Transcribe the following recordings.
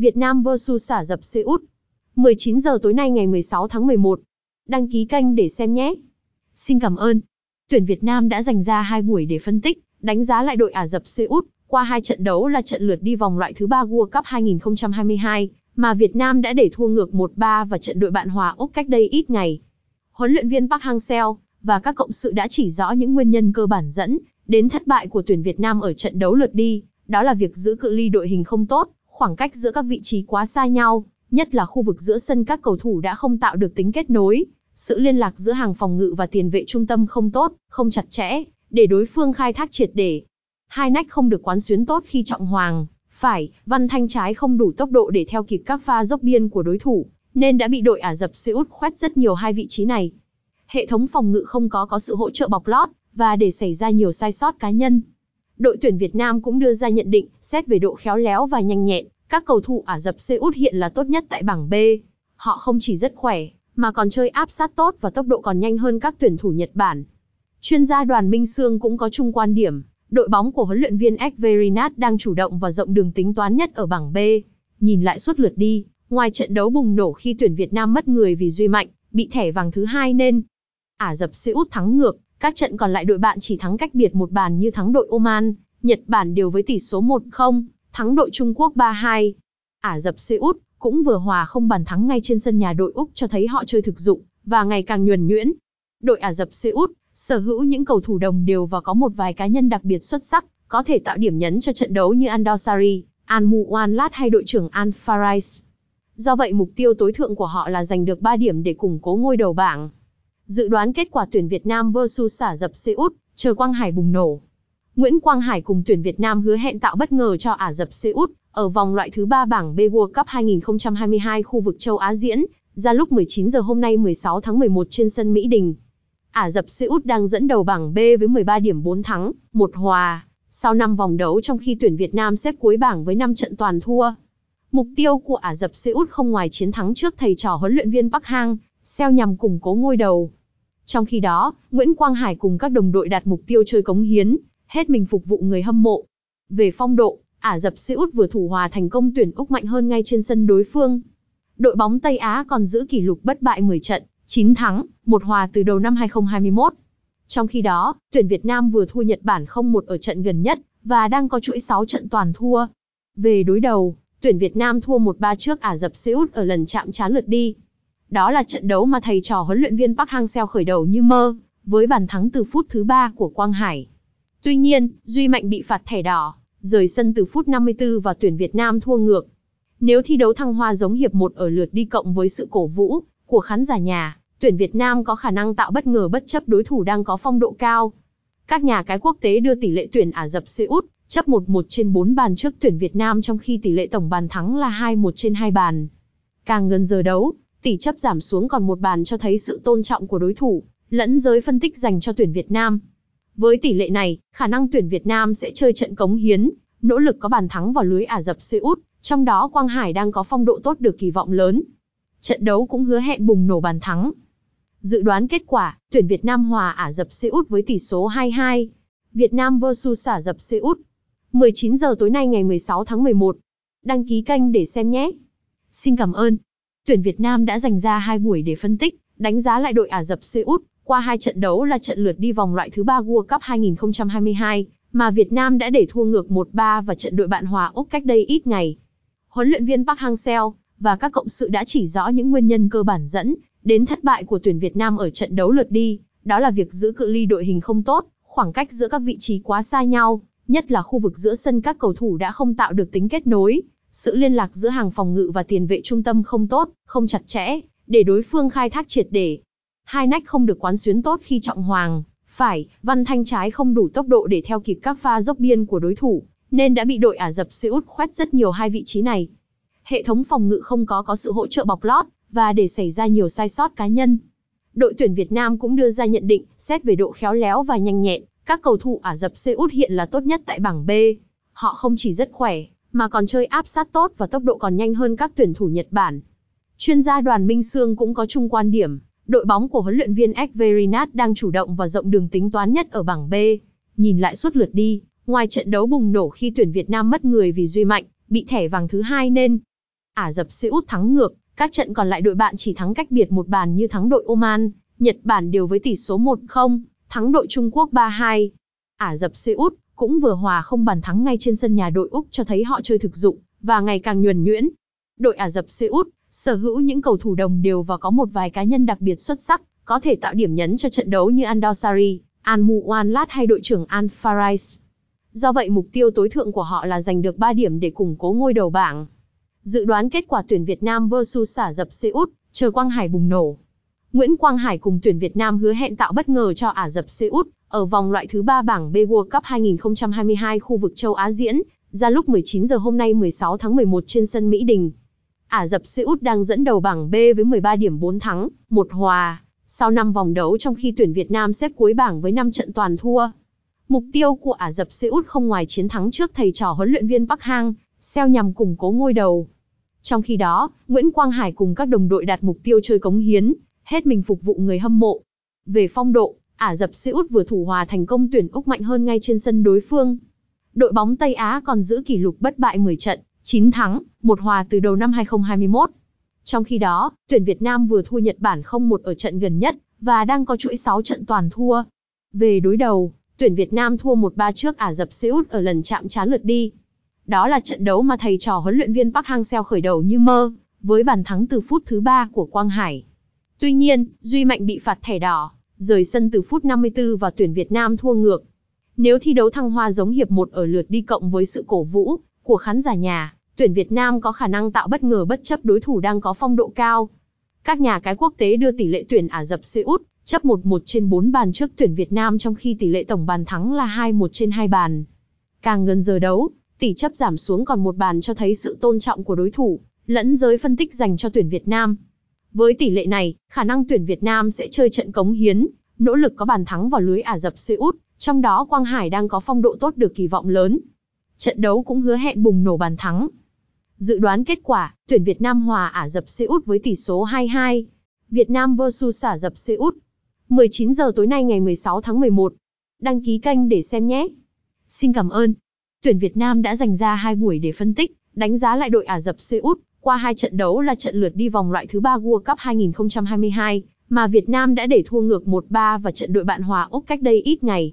Việt Nam vs xả dập út 19 giờ tối nay ngày 16 tháng 11. Đăng ký kênh để xem nhé. Xin cảm ơn. Tuyển Việt Nam đã dành ra hai buổi để phân tích, đánh giá lại đội Ả Rập Xê Út qua hai trận đấu là trận lượt đi vòng loại thứ ba World Cup 2022, mà Việt Nam đã để thua ngược 1-3 và trận đội bạn hòa Úc cách đây ít ngày. Huấn luyện viên Park Hang-seo và các cộng sự đã chỉ rõ những nguyên nhân cơ bản dẫn đến thất bại của tuyển Việt Nam ở trận đấu lượt đi, đó là việc giữ cự ly đội hình không tốt khoảng cách giữa các vị trí quá xa nhau, nhất là khu vực giữa sân các cầu thủ đã không tạo được tính kết nối, sự liên lạc giữa hàng phòng ngự và tiền vệ trung tâm không tốt, không chặt chẽ, để đối phương khai thác triệt để. Hai nách không được quán xuyến tốt khi trọng hoàng, phải, văn thanh trái không đủ tốc độ để theo kịp các pha dốc biên của đối thủ, nên đã bị đội Ả Rập Xê Út khoét rất nhiều hai vị trí này. Hệ thống phòng ngự không có có sự hỗ trợ bọc lót, và để xảy ra nhiều sai sót cá nhân đội tuyển Việt Nam cũng đưa ra nhận định, xét về độ khéo léo và nhanh nhẹn, các cầu thủ Ả Rập Xê Út hiện là tốt nhất tại bảng B. Họ không chỉ rất khỏe, mà còn chơi áp sát tốt và tốc độ còn nhanh hơn các tuyển thủ Nhật Bản. Chuyên gia Đoàn Minh Sương cũng có chung quan điểm, đội bóng của huấn luyện viên Ekverinat đang chủ động và rộng đường tính toán nhất ở bảng B. Nhìn lại suốt lượt đi, ngoài trận đấu bùng nổ khi tuyển Việt Nam mất người vì Duy Mạnh, bị thẻ vàng thứ hai nên Ả Rập Xê Út thắng ngược, các trận còn lại đội bạn chỉ thắng cách biệt một bàn như thắng đội Oman, Nhật Bản đều với tỷ số 1-0, thắng đội Trung Quốc 3-2. Ả Rập Xê Út cũng vừa hòa không bàn thắng ngay trên sân nhà đội Úc cho thấy họ chơi thực dụng và ngày càng nhuần nhuyễn. Đội Ả Rập Xê Út sở hữu những cầu thủ đồng đều và có một vài cá nhân đặc biệt xuất sắc, có thể tạo điểm nhấn cho trận đấu như Andor Sari, Al Muanlat hay đội trưởng Al Farais. Do vậy mục tiêu tối thượng của họ là giành được 3 điểm để củng cố ngôi đầu bảng dự đoán kết quả tuyển Việt Nam vs xả dập Xê Út, chờ Quang Hải bùng nổ. Nguyễn Quang Hải cùng tuyển Việt Nam hứa hẹn tạo bất ngờ cho Ả Dập Xê Út ở vòng loại thứ ba bảng B World Cup 2022 khu vực châu Á diễn, ra lúc 19 giờ hôm nay 16 tháng 11 trên sân Mỹ Đình. Ả Dập Xê Út đang dẫn đầu bảng B với 13 điểm 4 thắng, 1 hòa, sau 5 vòng đấu trong khi tuyển Việt Nam xếp cuối bảng với 5 trận toàn thua. Mục tiêu của Ả Dập Xê Út không ngoài chiến thắng trước thầy trò huấn luyện viên Park Hang, xeo nhằm củng cố ngôi đầu. Trong khi đó, Nguyễn Quang Hải cùng các đồng đội đạt mục tiêu chơi cống hiến, hết mình phục vụ người hâm mộ. Về phong độ, Ả dập Xê Út vừa thủ hòa thành công tuyển Úc mạnh hơn ngay trên sân đối phương. Đội bóng Tây Á còn giữ kỷ lục bất bại 10 trận, 9 thắng, 1 hòa từ đầu năm 2021. Trong khi đó, tuyển Việt Nam vừa thua Nhật Bản 0-1 ở trận gần nhất và đang có chuỗi 6 trận toàn thua. Về đối đầu, tuyển Việt Nam thua 1-3 trước Ả dập Xê Út ở lần chạm trán lượt đi. Đó là trận đấu mà thầy trò huấn luyện viên Park Hang-seo khởi đầu như mơ, với bàn thắng từ phút thứ 3 của Quang Hải. Tuy nhiên, Duy Mạnh bị phạt thẻ đỏ, rời sân từ phút 54 và tuyển Việt Nam thua ngược. Nếu thi đấu thăng hoa giống hiệp một ở lượt đi cộng với sự cổ vũ của khán giả nhà, tuyển Việt Nam có khả năng tạo bất ngờ bất chấp đối thủ đang có phong độ cao. Các nhà cái quốc tế đưa tỷ lệ tuyển Ả Rập Xê Út chấp 1-1 trên 4 bàn trước tuyển Việt Nam trong khi tỷ lệ tổng bàn thắng là 2-1 trên 2 bàn. Càng gần giờ đấu, tỷ chấp giảm xuống còn một bàn cho thấy sự tôn trọng của đối thủ, lẫn giới phân tích dành cho tuyển Việt Nam. Với tỷ lệ này, khả năng tuyển Việt Nam sẽ chơi trận cống hiến, nỗ lực có bàn thắng vào lưới Ả Rập Xê Út, trong đó Quang Hải đang có phong độ tốt được kỳ vọng lớn. Trận đấu cũng hứa hẹn bùng nổ bàn thắng. Dự đoán kết quả, tuyển Việt Nam hòa Ả Rập Xê Út với tỷ số 2-2. Việt Nam vs Ả Rập Xê Út. 19 giờ tối nay ngày 16 tháng 11. Đăng ký kênh để xem nhé. Xin cảm ơn tuyển Việt Nam đã dành ra hai buổi để phân tích, đánh giá lại đội Ả Rập Xê Út, qua hai trận đấu là trận lượt đi vòng loại thứ ba World Cup 2022, mà Việt Nam đã để thua ngược 1-3 và trận đội bạn hòa Úc cách đây ít ngày. Huấn luyện viên Park Hang-seo và các cộng sự đã chỉ rõ những nguyên nhân cơ bản dẫn đến thất bại của tuyển Việt Nam ở trận đấu lượt đi, đó là việc giữ cự ly đội hình không tốt, khoảng cách giữa các vị trí quá xa nhau, nhất là khu vực giữa sân các cầu thủ đã không tạo được tính kết nối, sự liên lạc giữa hàng phòng ngự và tiền vệ trung tâm không tốt, không chặt chẽ, để đối phương khai thác triệt để. Hai nách không được quán xuyến tốt khi trọng hoàng, phải, văn thanh trái không đủ tốc độ để theo kịp các pha dốc biên của đối thủ, nên đã bị đội Ả Rập Xê Út khoét rất nhiều hai vị trí này. Hệ thống phòng ngự không có có sự hỗ trợ bọc lót, và để xảy ra nhiều sai sót cá nhân. Đội tuyển Việt Nam cũng đưa ra nhận định, xét về độ khéo léo và nhanh nhẹn, các cầu thủ Ả Rập Xê Út hiện là tốt nhất tại bảng B. Họ không chỉ rất khỏe, mà còn chơi áp sát tốt và tốc độ còn nhanh hơn các tuyển thủ Nhật Bản. Chuyên gia Đoàn Minh Sương cũng có chung quan điểm, đội bóng của huấn luyện viên Ekverinat đang chủ động và rộng đường tính toán nhất ở bảng B. Nhìn lại suốt lượt đi, ngoài trận đấu bùng nổ khi tuyển Việt Nam mất người vì Duy Mạnh, bị thẻ vàng thứ hai nên Ả Rập Xê Út thắng ngược, các trận còn lại đội bạn chỉ thắng cách biệt một bàn như thắng đội Oman, Nhật Bản đều với tỷ số 1-0, thắng đội Trung Quốc 3-2. Ả Rập Xê Út cũng vừa hòa không bàn thắng ngay trên sân nhà đội Úc cho thấy họ chơi thực dụng và ngày càng nhuần nhuyễn. Đội Ả Rập Xê Út sở hữu những cầu thủ đồng đều và có một vài cá nhân đặc biệt xuất sắc, có thể tạo điểm nhấn cho trận đấu như Andor Sari, Al hay đội trưởng Al Farais. Do vậy mục tiêu tối thượng của họ là giành được 3 điểm để củng cố ngôi đầu bảng. Dự đoán kết quả tuyển Việt Nam vs ả dập Xê Út, chờ Quang Hải bùng nổ. Nguyễn Quang Hải cùng tuyển Việt Nam hứa hẹn tạo bất ngờ cho Ả Rập Xê Út ở vòng loại thứ ba bảng B World Cup 2022 khu vực châu Á diễn, ra lúc 19 giờ hôm nay 16 tháng 11 trên sân Mỹ Đình. Ả Rập Xê Út đang dẫn đầu bảng B với 13 điểm 4 thắng, 1 hòa, sau 5 vòng đấu trong khi tuyển Việt Nam xếp cuối bảng với 5 trận toàn thua. Mục tiêu của Ả Rập Xê Út không ngoài chiến thắng trước thầy trò huấn luyện viên Park Hang, seo nhằm củng cố ngôi đầu. Trong khi đó, Nguyễn Quang Hải cùng các đồng đội đạt mục tiêu chơi cống hiến, hết mình phục vụ người hâm mộ. Về phong độ, Ả Rập Xê Út vừa thủ hòa thành công tuyển Úc mạnh hơn ngay trên sân đối phương. Đội bóng Tây Á còn giữ kỷ lục bất bại 10 trận, 9 thắng, 1 hòa từ đầu năm 2021. Trong khi đó, tuyển Việt Nam vừa thua Nhật Bản 0-1 ở trận gần nhất và đang có chuỗi 6 trận toàn thua. Về đối đầu, tuyển Việt Nam thua 1-3 trước Ả Rập Xê Út ở lần chạm trán lượt đi. Đó là trận đấu mà thầy trò huấn luyện viên Park Hang-seo khởi đầu như mơ, với bàn thắng từ phút thứ 3 của Quang Hải. Tuy nhiên, Duy Mạnh bị phạt thẻ đỏ, rời sân từ phút 54 và tuyển Việt Nam thua ngược. Nếu thi đấu thăng hoa giống hiệp 1 ở lượt đi cộng với sự cổ vũ của khán giả nhà, tuyển Việt Nam có khả năng tạo bất ngờ bất chấp đối thủ đang có phong độ cao. Các nhà cái quốc tế đưa tỷ lệ tuyển Ả Rập Xê Út chấp 1-1 trên 4 bàn trước tuyển Việt Nam trong khi tỷ lệ tổng bàn thắng là 2-1 trên 2 bàn. Càng gần giờ đấu, tỷ chấp giảm xuống còn một bàn cho thấy sự tôn trọng của đối thủ, lẫn giới phân tích dành cho tuyển Việt Nam. Với tỷ lệ này, khả năng tuyển Việt Nam sẽ chơi trận cống hiến, nỗ lực có bàn thắng vào lưới Ả Rập Xê Út, trong đó Quang Hải đang có phong độ tốt được kỳ vọng lớn. Trận đấu cũng hứa hẹn bùng nổ bàn thắng. Dự đoán kết quả, tuyển Việt Nam hòa Ả Rập Xê Út với tỷ số 2-2. Việt Nam vs Ả Rập Xê Út. 19 giờ tối nay ngày 16 tháng 11. Đăng ký kênh để xem nhé. Xin cảm ơn. Tuyển Việt Nam đã dành ra hai buổi để phân tích, đánh giá lại đội Ả Rập Xê Út qua hai trận đấu là trận lượt đi vòng loại thứ ba World Cup 2022, mà Việt Nam đã để thua ngược 1-3 và trận đội bạn hòa Úc cách đây ít ngày.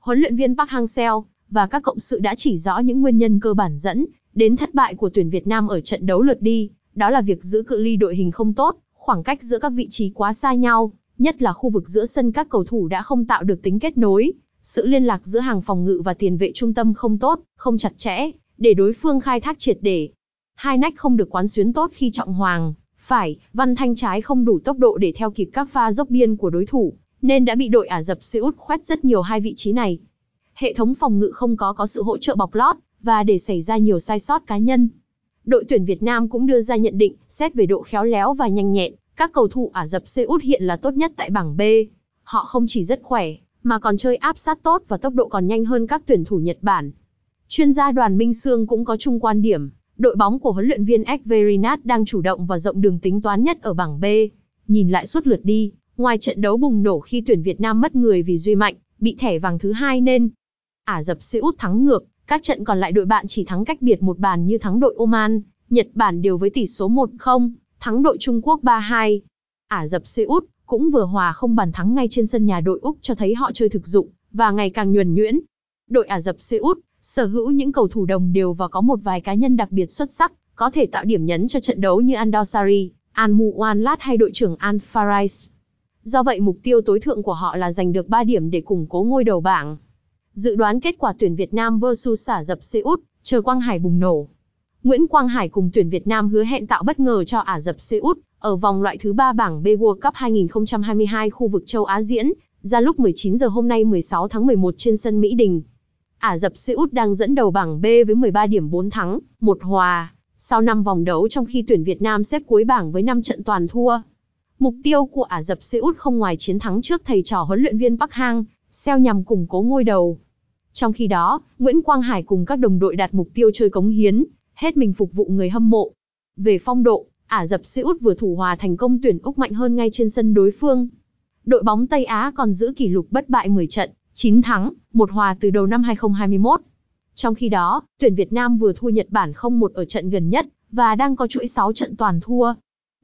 Huấn luyện viên Park Hang-seo và các cộng sự đã chỉ rõ những nguyên nhân cơ bản dẫn đến thất bại của tuyển Việt Nam ở trận đấu lượt đi, đó là việc giữ cự ly đội hình không tốt, khoảng cách giữa các vị trí quá xa nhau, nhất là khu vực giữa sân các cầu thủ đã không tạo được tính kết nối, sự liên lạc giữa hàng phòng ngự và tiền vệ trung tâm không tốt, không chặt chẽ, để đối phương khai thác triệt để hai nách không được quán xuyến tốt khi trọng hoàng, phải, Văn Thanh trái không đủ tốc độ để theo kịp các pha dốc biên của đối thủ, nên đã bị đội Ả dập Xê Út khoét rất nhiều hai vị trí này. Hệ thống phòng ngự không có có sự hỗ trợ bọc lót và để xảy ra nhiều sai sót cá nhân. Đội tuyển Việt Nam cũng đưa ra nhận định, xét về độ khéo léo và nhanh nhẹn, các cầu thủ Ả dập Xê Út hiện là tốt nhất tại bảng B. Họ không chỉ rất khỏe, mà còn chơi áp sát tốt và tốc độ còn nhanh hơn các tuyển thủ Nhật Bản. Chuyên gia Đoàn Minh Sương cũng có chung quan điểm, đội bóng của huấn luyện viên Ekverinat đang chủ động và rộng đường tính toán nhất ở bảng B. Nhìn lại suốt lượt đi, ngoài trận đấu bùng nổ khi tuyển Việt Nam mất người vì Duy Mạnh, bị thẻ vàng thứ hai nên Ả Rập Xê Út thắng ngược, các trận còn lại đội bạn chỉ thắng cách biệt một bàn như thắng đội Oman, Nhật Bản đều với tỷ số 1-0, thắng đội Trung Quốc 3-2. Ả Rập Xê Út cũng vừa hòa không bàn thắng ngay trên sân nhà đội Úc cho thấy họ chơi thực dụng và ngày càng nhuần nhuyễn. Đội Ả Rập Xê Út Sở hữu những cầu thủ đồng đều và có một vài cá nhân đặc biệt xuất sắc, có thể tạo điểm nhấn cho trận đấu như Andor Sari, An Muanlat hay đội trưởng An Farais. Do vậy mục tiêu tối thượng của họ là giành được 3 điểm để củng cố ngôi đầu bảng. Dự đoán kết quả tuyển Việt Nam vs xả dập Xê Út, chờ Quang Hải bùng nổ. Nguyễn Quang Hải cùng tuyển Việt Nam hứa hẹn tạo bất ngờ cho Ả Rập Xê Út ở vòng loại thứ 3 bảng B World Cup 2022 khu vực châu Á diễn, ra lúc 19 giờ hôm nay 16 tháng 11 trên sân Mỹ Đình. Ả Rập Xê Út đang dẫn đầu bảng B với 13 điểm 4 thắng, 1 hòa, sau 5 vòng đấu trong khi tuyển Việt Nam xếp cuối bảng với 5 trận toàn thua. Mục tiêu của Ả Rập Xê Út không ngoài chiến thắng trước thầy trò huấn luyện viên Park Hang, seo nhằm củng cố ngôi đầu. Trong khi đó, Nguyễn Quang Hải cùng các đồng đội đạt mục tiêu chơi cống hiến, hết mình phục vụ người hâm mộ. Về phong độ, Ả Rập Xê Út vừa thủ hòa thành công tuyển Úc mạnh hơn ngay trên sân đối phương. Đội bóng Tây Á còn giữ kỷ lục bất bại 10 trận, 9 thắng, một hòa từ đầu năm 2021. Trong khi đó, tuyển Việt Nam vừa thua Nhật Bản 0-1 ở trận gần nhất và đang có chuỗi 6 trận toàn thua.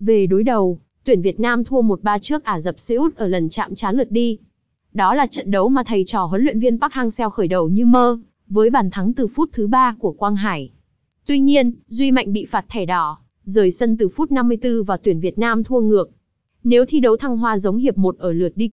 Về đối đầu, tuyển Việt Nam thua 1-3 trước Ả Rập Xê Út ở lần chạm trán lượt đi. Đó là trận đấu mà thầy trò huấn luyện viên Park Hang-seo khởi đầu như mơ, với bàn thắng từ phút thứ 3 của Quang Hải. Tuy nhiên, Duy Mạnh bị phạt thẻ đỏ, rời sân từ phút 54 và tuyển Việt Nam thua ngược. Nếu thi đấu thăng hoa giống hiệp 1 ở lượt đi